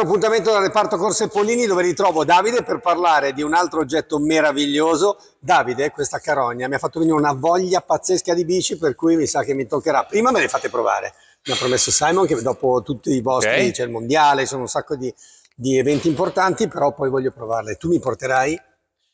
altro appuntamento dal reparto Corse Pollini dove ritrovo Davide per parlare di un altro oggetto meraviglioso. Davide, questa carogna mi ha fatto venire una voglia pazzesca di bici per cui mi sa che mi toccherà. Prima me le fate provare. Mi ha promesso Simon che dopo tutti i vostri okay. c'è il mondiale, sono un sacco di, di eventi importanti, però poi voglio provarle. Tu mi porterai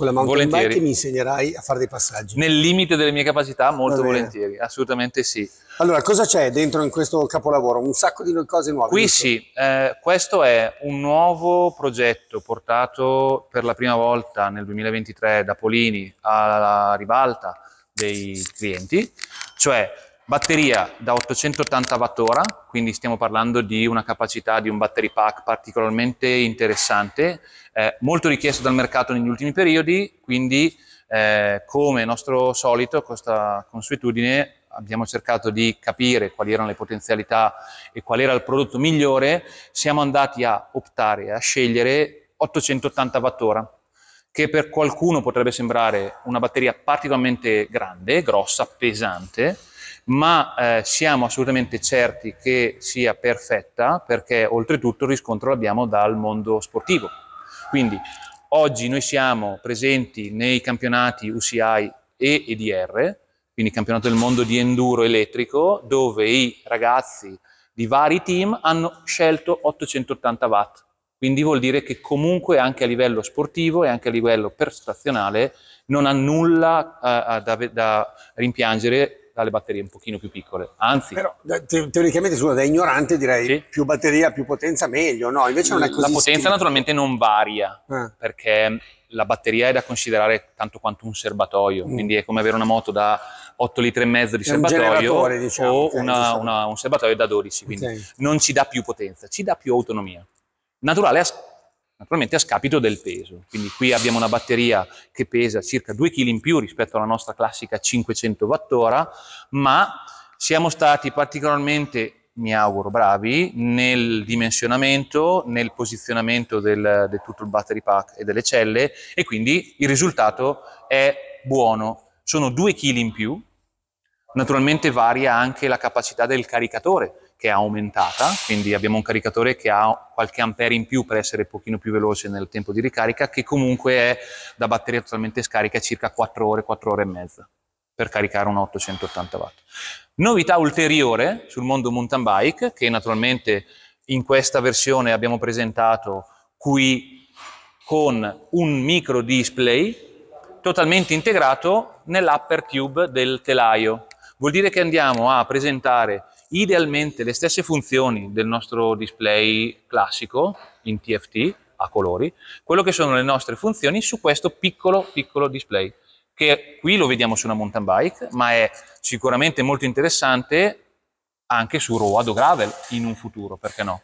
con la mountain volentieri. bike mi insegnerai a fare dei passaggi. Nel limite delle mie capacità, molto volentieri, assolutamente sì. Allora, cosa c'è dentro in questo capolavoro? Un sacco di cose nuove. Qui sì, eh, questo è un nuovo progetto portato per la prima volta nel 2023 da Polini alla ribalta dei clienti, cioè Batteria da 880 Wh, quindi stiamo parlando di una capacità di un battery pack particolarmente interessante, eh, molto richiesto dal mercato negli ultimi periodi, quindi eh, come nostro solito, con questa consuetudine, abbiamo cercato di capire quali erano le potenzialità e qual era il prodotto migliore, siamo andati a optare, a scegliere 880 Wh che per qualcuno potrebbe sembrare una batteria particolarmente grande, grossa, pesante, ma eh, siamo assolutamente certi che sia perfetta perché oltretutto il riscontro l'abbiamo dal mondo sportivo. Quindi oggi noi siamo presenti nei campionati UCI e EDR, quindi campionato del mondo di enduro elettrico, dove i ragazzi di vari team hanno scelto 880 watt. Quindi vuol dire che comunque anche a livello sportivo e anche a livello prestazionale non ha nulla eh, eh da, da rimpiangere le batterie un pochino più piccole. Anzi, Però, te- teoricamente, scusa, da ignorante direi sì. più batteria, più potenza, meglio. No, invece non è così. La potenza scritto. naturalmente non varia ah. perché la batteria è da considerare tanto quanto un serbatoio, mm. quindi è come avere una moto da 8 litri e mezzo di è serbatoio un diciamo, o okay, una, una, un serbatoio da 12, quindi okay. non ci dà più potenza, ci dà più autonomia. Naturale naturalmente a scapito del peso. Quindi qui abbiamo una batteria che pesa circa 2 kg in più rispetto alla nostra classica 500 Wh, ma siamo stati particolarmente mi auguro bravi nel dimensionamento, nel posizionamento del, del tutto il battery pack e delle celle e quindi il risultato è buono. Sono 2 kg in più, naturalmente varia anche la capacità del caricatore che è aumentata, quindi abbiamo un caricatore che ha qualche ampere in più per essere un pochino più veloce nel tempo di ricarica, che comunque è da batteria totalmente scarica circa 4 ore, 4 ore e mezza per caricare un 880 watt. Novità ulteriore sul mondo mountain bike, che naturalmente in questa versione abbiamo presentato qui con un micro display totalmente integrato nell'upper cube del telaio. Vuol dire che andiamo a presentare idealmente le stesse funzioni del nostro display classico in TFT a colori, quello che sono le nostre funzioni su questo piccolo piccolo display che qui lo vediamo su una mountain bike, ma è sicuramente molto interessante anche su road o gravel in un futuro, perché no?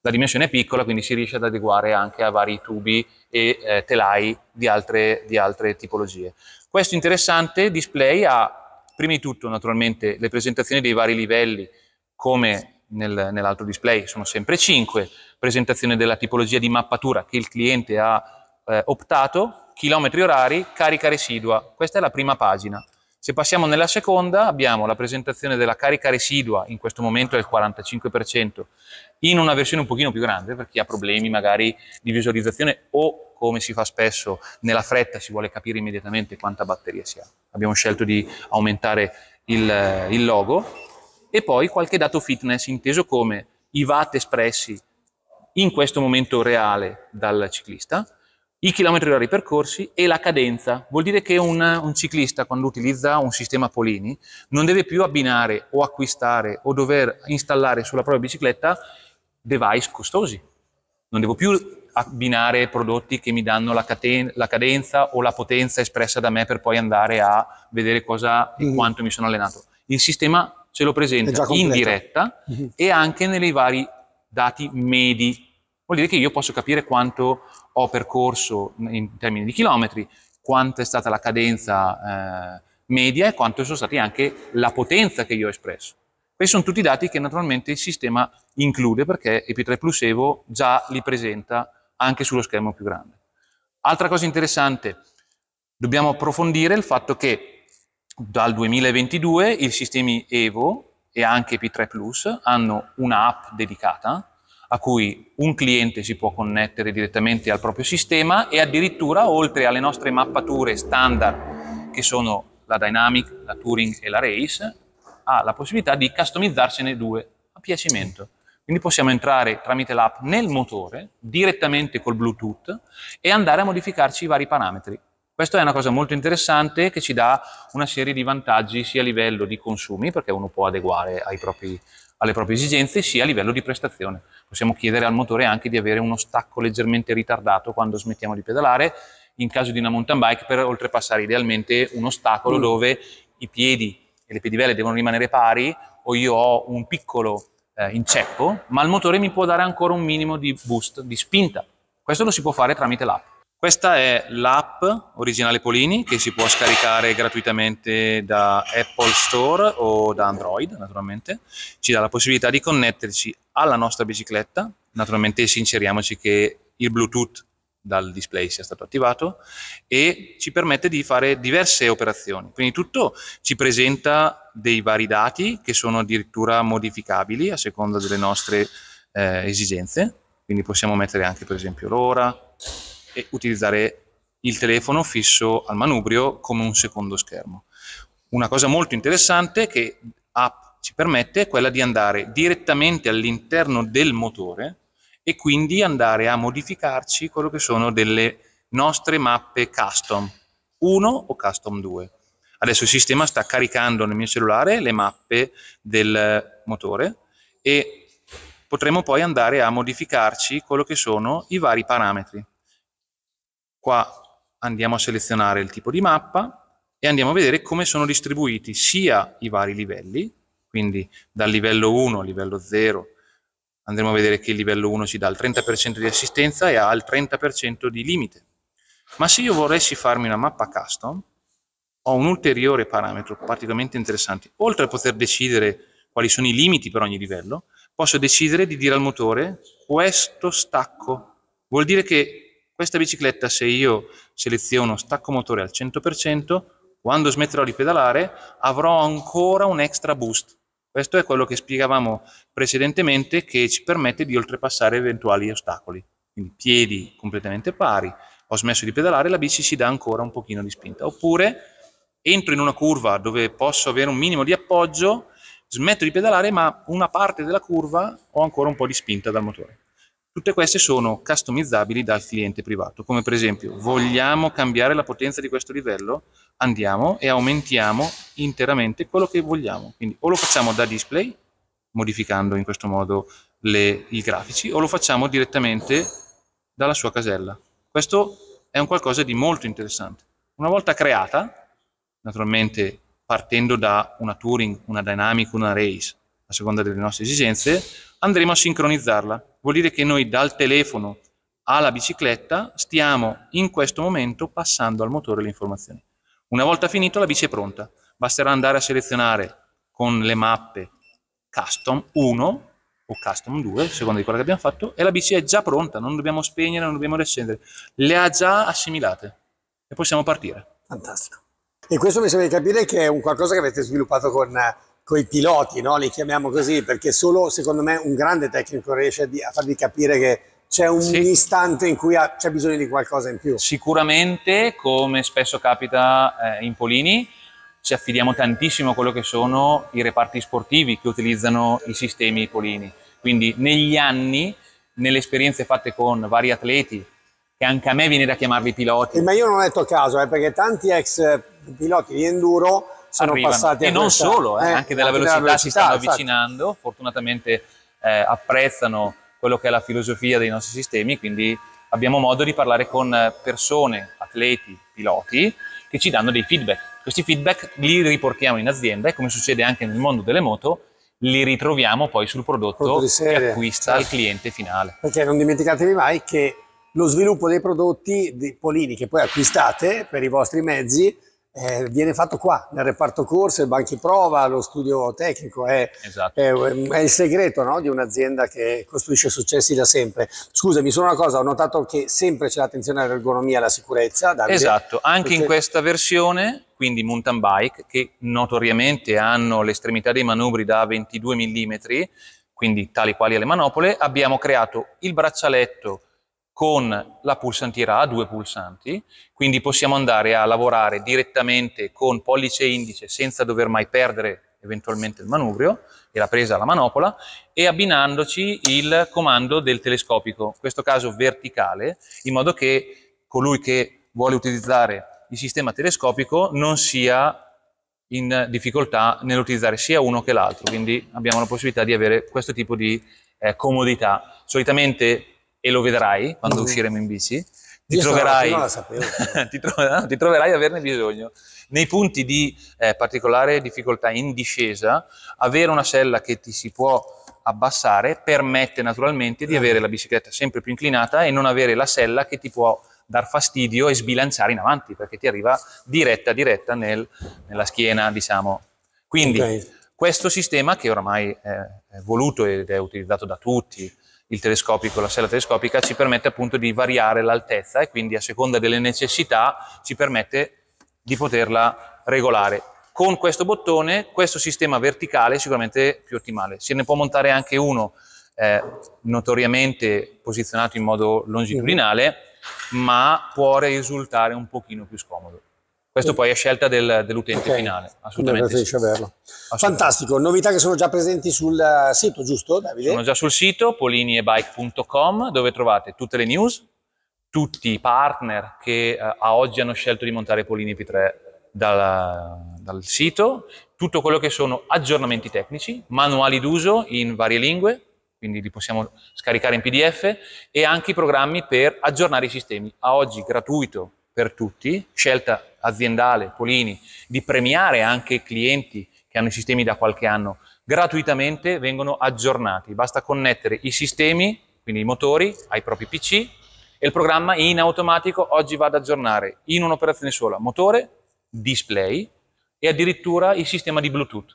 La dimensione è piccola, quindi si riesce ad adeguare anche a vari tubi e eh, telai di altre, di altre tipologie. Questo interessante display ha prima di tutto naturalmente le presentazioni dei vari livelli come nel, nell'altro display sono sempre 5, presentazione della tipologia di mappatura che il cliente ha eh, optato, chilometri orari, carica residua, questa è la prima pagina. Se passiamo nella seconda abbiamo la presentazione della carica residua, in questo momento è il 45%, in una versione un pochino più grande per chi ha problemi magari di visualizzazione o come si fa spesso nella fretta si vuole capire immediatamente quanta batteria si ha. Abbiamo scelto di aumentare il, il logo e poi qualche dato fitness inteso come i watt espressi in questo momento reale dal ciclista, i chilometri orari percorsi e la cadenza. Vuol dire che un, un, ciclista quando utilizza un sistema Polini non deve più abbinare o acquistare o dover installare sulla propria bicicletta device costosi. Non devo più abbinare prodotti che mi danno la, caten- la cadenza o la potenza espressa da me per poi andare a vedere cosa e mm. quanto mi sono allenato. Il sistema ce lo presenta in diretta mhm. e anche nei vari dati medi. Vuol dire che io posso capire quanto ho percorso in termini di chilometri, quanto è stata la cadenza eh, media e quanto sono stati anche la potenza che io ho espresso. Questi sono tutti dati che naturalmente il sistema include perché EP3 Plus Evo già li presenta anche sullo schermo più grande. Altra cosa interessante, dobbiamo approfondire il fatto che dal 2022 i sistemi Evo e anche P3 Plus hanno un'app dedicata a cui un cliente si può connettere direttamente al proprio sistema e addirittura oltre alle nostre mappature standard che sono la Dynamic, la Touring e la Race, ha la possibilità di customizzarsene due a piacimento. Quindi possiamo entrare tramite l'app nel motore direttamente col Bluetooth e andare a modificarci i vari parametri. Questa è una cosa molto interessante che ci dà una serie di vantaggi sia a livello di consumi, perché uno può adeguare propri, alle proprie esigenze, sia a livello di prestazione. Possiamo chiedere al motore anche di avere uno stacco leggermente ritardato quando smettiamo di pedalare, in caso di una mountain bike, per oltrepassare idealmente un ostacolo mm. dove i piedi e le pedivelle devono rimanere pari o io ho un piccolo eh, inceppo, ma il motore mi può dare ancora un minimo di boost, di spinta. Questo lo si può fare tramite l'app. Questa è l'app originale Polini che si può scaricare gratuitamente da Apple Store o da Android, naturalmente. Ci dà la possibilità di connetterci alla nostra bicicletta, naturalmente sinceriamoci che il Bluetooth dal display sia stato attivato e ci permette di fare diverse operazioni. Prima di tutto ci presenta dei vari dati che sono addirittura modificabili a seconda delle nostre eh, esigenze, quindi possiamo mettere anche per esempio l'ora, e utilizzare il telefono fisso al manubrio come un secondo schermo. Una cosa molto interessante che app ci permette è quella di andare direttamente all'interno del motore e quindi andare a modificarci quello che sono delle nostre mappe custom 1 o custom 2. Adesso il sistema sta caricando nel mio cellulare le mappe del motore e potremo poi andare a modificarci quello che sono i vari parametri. Qua andiamo a selezionare il tipo di mappa e andiamo a vedere come sono distribuiti sia i vari livelli, quindi dal livello 1 al livello 0 andremo a vedere che il livello 1 ci dà il 30% di assistenza e ha il 30% di limite. Ma se io volessi farmi una mappa custom, ho un ulteriore parametro particolarmente interessante. Oltre a poter decidere quali sono i limiti per ogni livello, posso decidere di dire al motore questo stacco. Vuol dire che questa bicicletta, se io seleziono stacco motore al 100%, quando smetterò di pedalare avrò ancora un extra boost. Questo è quello che spiegavamo precedentemente che ci permette di oltrepassare eventuali ostacoli. Quindi piedi completamente pari, ho smesso di pedalare, la bici si dà ancora un pochino di spinta. Oppure entro in una curva dove posso avere un minimo di appoggio, smetto di pedalare ma una parte della curva ho ancora un po' di spinta dal motore. Tutte queste sono customizzabili dal cliente privato, come per esempio vogliamo cambiare la potenza di questo livello? Andiamo e aumentiamo interamente quello che vogliamo. Quindi o lo facciamo da display, modificando in questo modo le, i grafici, o lo facciamo direttamente dalla sua casella. Questo è un qualcosa di molto interessante. Una volta creata, naturalmente partendo da una Turing, una Dynamic, una Race, a seconda delle nostre esigenze, andremo a sincronizzarla Vuol dire che noi dal telefono alla bicicletta stiamo in questo momento passando al motore le informazioni. Una volta finito la bici è pronta, basterà andare a selezionare con le mappe custom 1 o custom 2, secondo di quello che abbiamo fatto, e la bici è già pronta, non dobbiamo spegnere, non dobbiamo riaccendere, le ha già assimilate e possiamo partire. Fantastico. E questo mi sembra di capire che è un qualcosa che avete sviluppato con eh, coi piloti, no? li chiamiamo così, perché solo secondo me un grande tecnico riesce a, fargli capire che c'è un sì. istante in cui c'è bisogno di qualcosa in più. Sicuramente, come spesso capita eh, in Polini, ci affidiamo tantissimo a quello che sono i reparti sportivi che utilizzano i sistemi Polini. Quindi negli anni, nelle esperienze fatte con vari atleti, che anche a me viene da chiamarli piloti. Eh, ma io non ho detto caso, eh, perché tanti ex piloti di enduro sono passati e non solo, eh, eh, anche della anche velocità, velocità, si stanno avvicinando, fortunatamente eh, apprezzano quello che è la filosofia dei nostri sistemi, quindi abbiamo modo di parlare con persone, atleti, piloti, che ci danno dei feedback. Questi feedback li riportiamo in azienda e come succede anche nel mondo delle moto, li ritroviamo poi sul prodotto, che acquista certo. il cliente finale. Perché non dimenticatevi mai che lo sviluppo dei prodotti di Polini che poi acquistate per i vostri mezzi eh, viene fatto qua, nel reparto corse, banchi prova, lo studio tecnico, è, esatto. è, um, è il segreto no, di un'azienda che costruisce successi da sempre. Scusami, solo una cosa, ho notato che sempre c'è l'attenzione all'ergonomia e alla sicurezza. Davide. Esatto, anche Perché... in questa versione, quindi mountain bike, che notoriamente hanno l'estremità dei manubri da 22 mm, quindi tali quali alle manopole, abbiamo creato il braccialetto con la pulsantiera a due pulsanti, quindi possiamo andare a lavorare direttamente con pollice e indice senza dover mai perdere eventualmente il manubrio e la presa alla manopola e abbinandoci il comando del telescopico, in questo caso verticale, in modo che colui che vuole utilizzare il sistema telescopico non sia in difficoltà nell'utilizzare sia uno che l'altro, quindi abbiamo la possibilità di avere questo tipo di eh, comodità. Solitamente e lo vedrai quando mm. usciremo in bici, ti troverai, ti, troverai, ti troverai, ad averne bisogno. Nei punti di eh, particolare difficoltà in discesa, avere una sella che ti si può abbassare permette naturalmente di mm. avere la bicicletta sempre più inclinata e non avere la sella che ti può dar fastidio e sbilanciare in avanti perché ti arriva diretta diretta nel, nella schiena diciamo quindi okay. questo sistema che ormai è, è voluto ed è utilizzato da tutti il telescopico, la sella telescopica, ci permette appunto di variare l'altezza e quindi a seconda delle necessità ci permette di poterla regolare. Con questo bottone, questo sistema verticale è sicuramente più ottimale. Se ne può montare anche uno eh, notoriamente posizionato in modo longitudinale, ma può risultare un pochino più scomodo. Questo poi è scelta del, dell'utente okay. finale, assolutamente. sì. averlo. Assolutamente. Fantastico, novità che sono già presenti sul eh, sito, giusto Davide? Sono già sul sito poliniebike.com dove trovate tutte le news, tutti i partner che eh, a oggi hanno scelto di montare Polini P3 dal, dal sito, tutto quello che sono aggiornamenti tecnici, manuali d'uso in varie lingue, quindi li possiamo scaricare in PDF, e anche i programmi per aggiornare i sistemi. A oggi gratuito per tutti, scelta aziendale, Polini, di premiare anche i clienti che hanno i sistemi da qualche anno, gratuitamente vengono aggiornati, basta connettere i sistemi, quindi i motori, ai propri PC e il programma in automatico oggi va ad aggiornare in un'operazione sola motore, display e addirittura il sistema di Bluetooth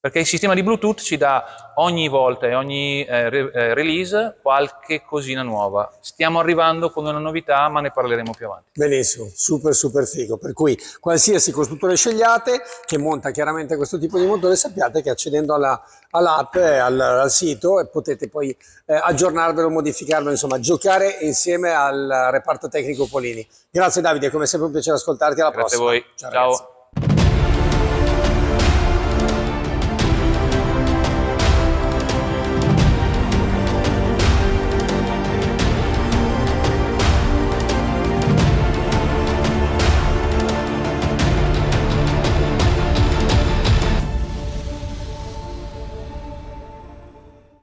perché il sistema di Bluetooth ci dà ogni volta e ogni eh, re, eh, release qualche cosina nuova. Stiamo arrivando con una novità, ma ne parleremo più avanti. Benissimo, super super figo. Per cui qualsiasi costruttore scegliate che monta chiaramente questo tipo di motore, sappiate che accedendo alla, all'app, eh, al, al sito, eh, potete poi eh, aggiornarvelo, modificarlo, insomma, giocare insieme al reparto tecnico Polini. Grazie Davide, come sempre un piacere ascoltarti, alla Grazie prossima. Grazie a voi, ciao. ciao.